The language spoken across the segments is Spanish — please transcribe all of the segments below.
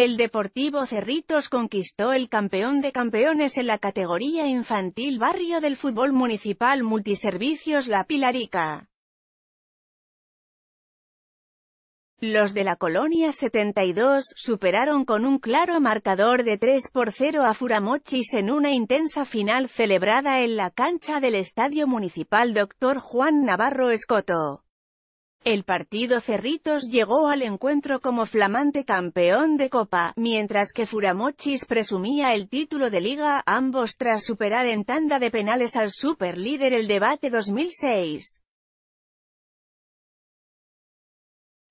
El Deportivo Cerritos conquistó el campeón de campeones en la categoría infantil barrio del fútbol municipal multiservicios La Pilarica. Los de la Colonia 72 superaron con un claro marcador de 3 por 0 a Furamochis en una intensa final celebrada en la cancha del Estadio Municipal Dr. Juan Navarro Escoto. El partido Cerritos llegó al encuentro como flamante campeón de Copa, mientras que Furamochis presumía el título de Liga, ambos tras superar en tanda de penales al superlíder el debate 2006.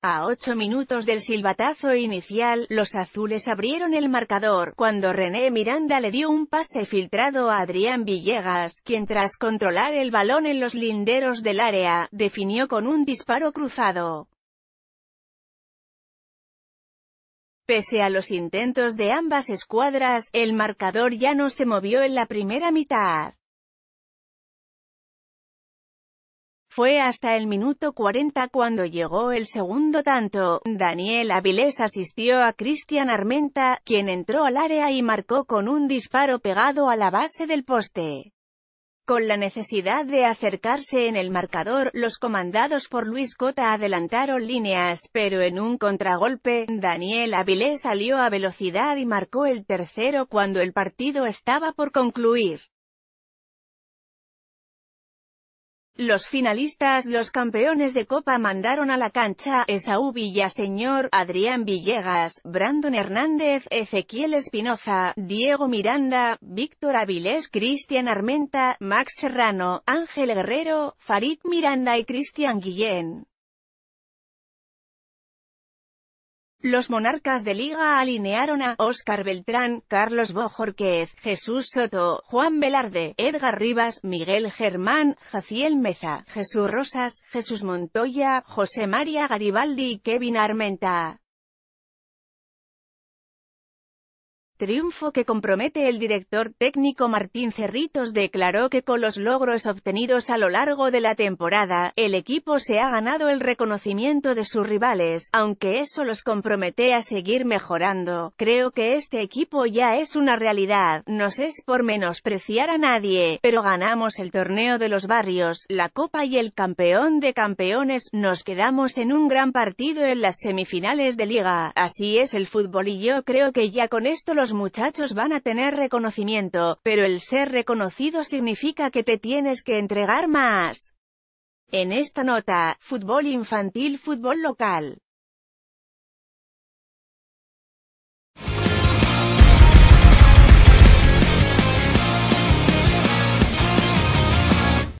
A ocho minutos del silbatazo inicial, los azules abrieron el marcador, cuando René Miranda le dio un pase filtrado a Adrián Villegas, quien tras controlar el balón en los linderos del área, definió con un disparo cruzado. Pese a los intentos de ambas escuadras, el marcador ya no se movió en la primera mitad. Fue hasta el minuto 40 cuando llegó el segundo tanto. Daniel Avilés asistió a Cristian Armenta, quien entró al área y marcó con un disparo pegado a la base del poste. Con la necesidad de acercarse en el marcador, los comandados por Luis Cota adelantaron líneas, pero en un contragolpe, Daniel Avilés salió a velocidad y marcó el tercero cuando el partido estaba por concluir. Los finalistas los campeones de Copa mandaron a la cancha, Esaú Villaseñor, Adrián Villegas, Brandon Hernández, Ezequiel Espinoza, Diego Miranda, Víctor Avilés, Cristian Armenta, Max Serrano, Ángel Guerrero, Farid Miranda y Cristian Guillén. Los monarcas de Liga alinearon a Oscar Beltrán, Carlos Bojorquez, Jesús Soto, Juan Velarde, Edgar Rivas, Miguel Germán, Jaciel Meza, Jesús Rosas, Jesús Montoya, José María Garibaldi y Kevin Armenta. Triunfo que compromete el director técnico Martín Cerritos declaró que con los logros obtenidos a lo largo de la temporada, el equipo se ha ganado el reconocimiento de sus rivales, aunque eso los compromete a seguir mejorando. Creo que este equipo ya es una realidad, no es por menospreciar a nadie, pero ganamos el torneo de los barrios, la copa y el campeón de campeones, nos quedamos en un gran partido en las semifinales de liga, así es el fútbol y yo creo que ya con esto los los muchachos van a tener reconocimiento, pero el ser reconocido significa que te tienes que entregar más. En esta nota, fútbol infantil, fútbol local.